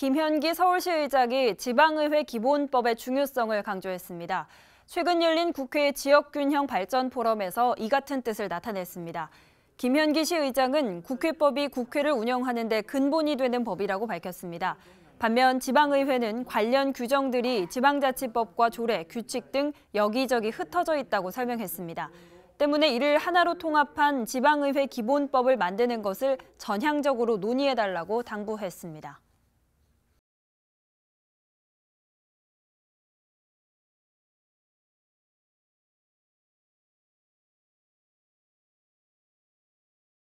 김현기 서울시의장이 지방의회 기본법의 중요성을 강조했습니다. 최근 열린 국회 지역균형 발전 포럼에서 이 같은 뜻을 나타냈습니다. 김현기 시의장은 국회법이 국회를 운영하는 데 근본이 되는 법이라고 밝혔습니다. 반면 지방의회는 관련 규정들이 지방자치법과 조례, 규칙 등 여기저기 흩어져 있다고 설명했습니다. 때문에 이를 하나로 통합한 지방의회 기본법을 만드는 것을 전향적으로 논의해달라고 당부했습니다.